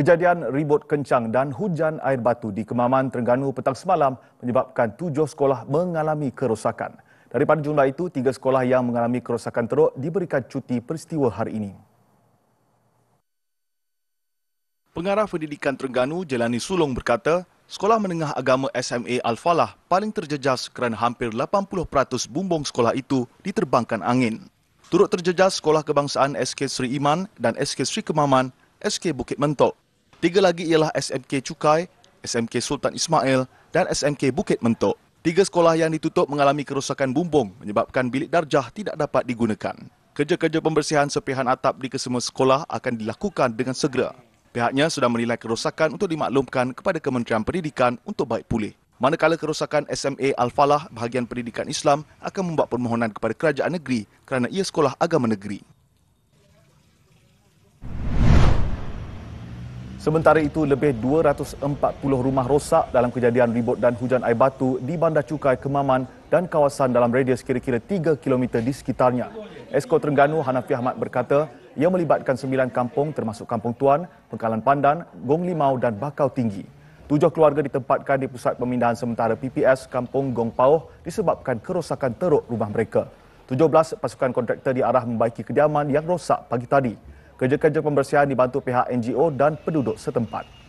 Kejadian ribut kencang dan hujan air batu di Kemaman, Terengganu petang semalam menyebabkan tujuh sekolah mengalami kerosakan. Daripada jumlah itu, tiga sekolah yang mengalami kerosakan teruk diberikan cuti peristiwa hari ini. Pengarah Pendidikan Terengganu, Jelani Sulong berkata, Sekolah Menengah Agama SMA Al-Falah paling terjejas kerana hampir 80% bumbung sekolah itu diterbangkan angin. Turut terjejas Sekolah Kebangsaan SK Sri Iman dan SK Sri Kemaman, SK Bukit Mentok. Tiga lagi ialah SMK Cukai, SMK Sultan Ismail dan SMK Bukit Mentok. Tiga sekolah yang ditutup mengalami kerosakan bumbung menyebabkan bilik darjah tidak dapat digunakan. Kerja-kerja pembersihan sepihan atap di kesemua sekolah akan dilakukan dengan segera. Pihaknya sudah menilai kerosakan untuk dimaklumkan kepada Kementerian Pendidikan untuk baik pulih. Manakala kerosakan SMA Al-Falah bahagian pendidikan Islam akan membuat permohonan kepada kerajaan negeri kerana ia sekolah agama negeri. Sementara itu, lebih 240 rumah rosak dalam kejadian ribut dan hujan air batu di Bandar Cukai, Kemaman dan kawasan dalam radius kira-kira 3 km di sekitarnya. Esko Terengganu Hanafi Ahmad berkata, ia melibatkan 9 kampung termasuk Kampung Tuan, Pengkalan Pandan, Gong Limau dan Bakau Tinggi. Tujuh keluarga ditempatkan di pusat pemindahan sementara PPS Kampung Gong Pauh disebabkan kerosakan teruk rumah mereka. 17 pasukan kontraktor diarah membaiki kediaman yang rosak pagi tadi kerja-kerja pembersihan dibantu pihak NGO dan penduduk setempat.